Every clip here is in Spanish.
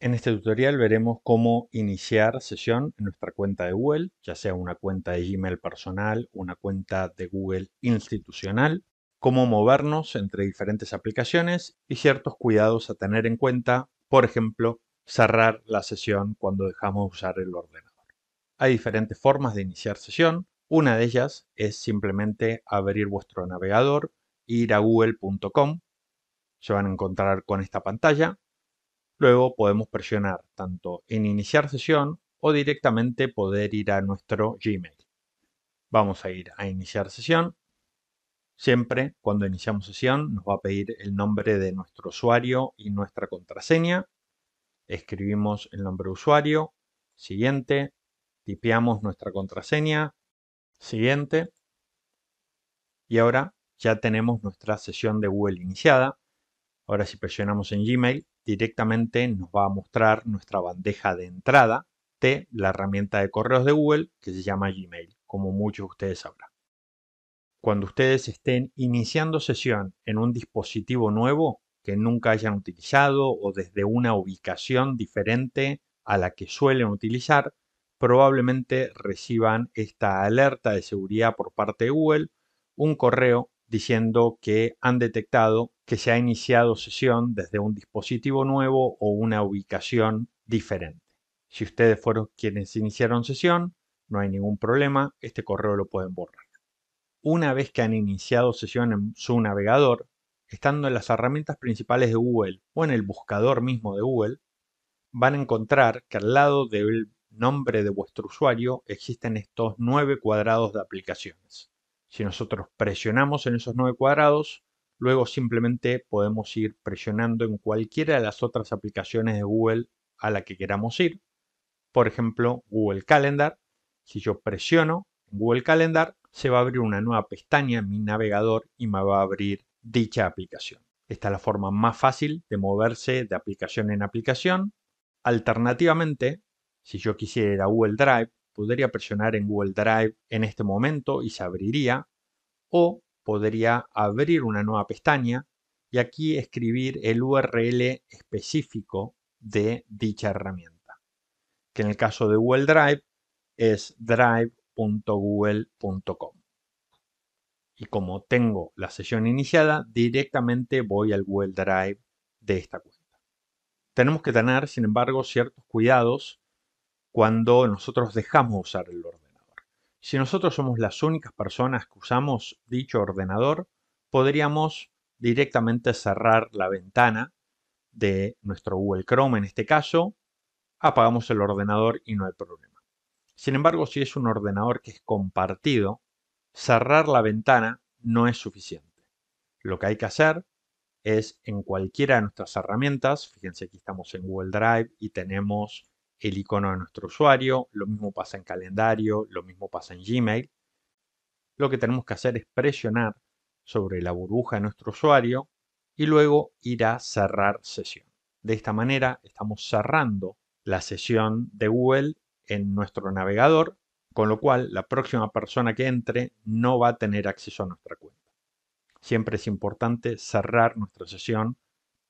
En este tutorial veremos cómo iniciar sesión en nuestra cuenta de Google, ya sea una cuenta de Gmail personal, una cuenta de Google institucional, cómo movernos entre diferentes aplicaciones y ciertos cuidados a tener en cuenta, por ejemplo, cerrar la sesión cuando dejamos usar el ordenador. Hay diferentes formas de iniciar sesión. Una de ellas es simplemente abrir vuestro navegador, ir a google.com, se van a encontrar con esta pantalla Luego podemos presionar tanto en iniciar sesión o directamente poder ir a nuestro Gmail. Vamos a ir a iniciar sesión. Siempre cuando iniciamos sesión nos va a pedir el nombre de nuestro usuario y nuestra contraseña. Escribimos el nombre de usuario, siguiente, tipeamos nuestra contraseña, siguiente. Y ahora ya tenemos nuestra sesión de Google iniciada. Ahora si presionamos en Gmail, directamente nos va a mostrar nuestra bandeja de entrada de la herramienta de correos de Google que se llama Gmail, como muchos de ustedes sabrán. Cuando ustedes estén iniciando sesión en un dispositivo nuevo que nunca hayan utilizado o desde una ubicación diferente a la que suelen utilizar, probablemente reciban esta alerta de seguridad por parte de Google, un correo diciendo que han detectado que se ha iniciado sesión desde un dispositivo nuevo o una ubicación diferente. Si ustedes fueron quienes iniciaron sesión, no hay ningún problema, este correo lo pueden borrar. Una vez que han iniciado sesión en su navegador, estando en las herramientas principales de Google o en el buscador mismo de Google, van a encontrar que al lado del nombre de vuestro usuario existen estos nueve cuadrados de aplicaciones. Si nosotros presionamos en esos nueve cuadrados, luego simplemente podemos ir presionando en cualquiera de las otras aplicaciones de Google a la que queramos ir. Por ejemplo, Google Calendar. Si yo presiono en Google Calendar, se va a abrir una nueva pestaña en mi navegador y me va a abrir dicha aplicación. Esta es la forma más fácil de moverse de aplicación en aplicación. Alternativamente, si yo quisiera ir a Google Drive podría presionar en Google Drive en este momento y se abriría, o podría abrir una nueva pestaña y aquí escribir el URL específico de dicha herramienta, que en el caso de Google Drive es drive.google.com. Y como tengo la sesión iniciada, directamente voy al Google Drive de esta cuenta. Tenemos que tener, sin embargo, ciertos cuidados cuando nosotros dejamos usar el ordenador. Si nosotros somos las únicas personas que usamos dicho ordenador, podríamos directamente cerrar la ventana de nuestro Google Chrome en este caso, apagamos el ordenador y no hay problema. Sin embargo, si es un ordenador que es compartido, cerrar la ventana no es suficiente. Lo que hay que hacer es en cualquiera de nuestras herramientas, fíjense aquí estamos en Google Drive y tenemos el icono de nuestro usuario, lo mismo pasa en calendario, lo mismo pasa en Gmail. Lo que tenemos que hacer es presionar sobre la burbuja de nuestro usuario y luego ir a cerrar sesión. De esta manera estamos cerrando la sesión de Google en nuestro navegador, con lo cual la próxima persona que entre no va a tener acceso a nuestra cuenta. Siempre es importante cerrar nuestra sesión,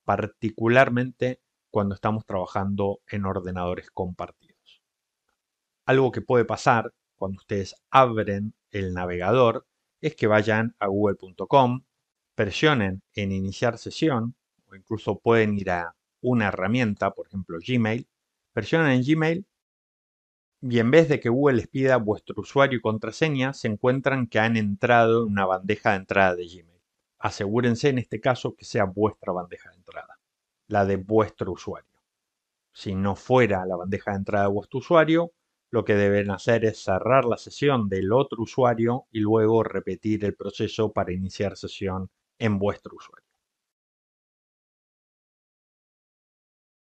particularmente cuando estamos trabajando en ordenadores compartidos. Algo que puede pasar cuando ustedes abren el navegador es que vayan a google.com, presionen en iniciar sesión o incluso pueden ir a una herramienta, por ejemplo Gmail, presionen en Gmail y en vez de que Google les pida vuestro usuario y contraseña, se encuentran que han entrado en una bandeja de entrada de Gmail. Asegúrense en este caso que sea vuestra bandeja de entrada la de vuestro usuario. Si no fuera la bandeja de entrada de vuestro usuario, lo que deben hacer es cerrar la sesión del otro usuario y luego repetir el proceso para iniciar sesión en vuestro usuario.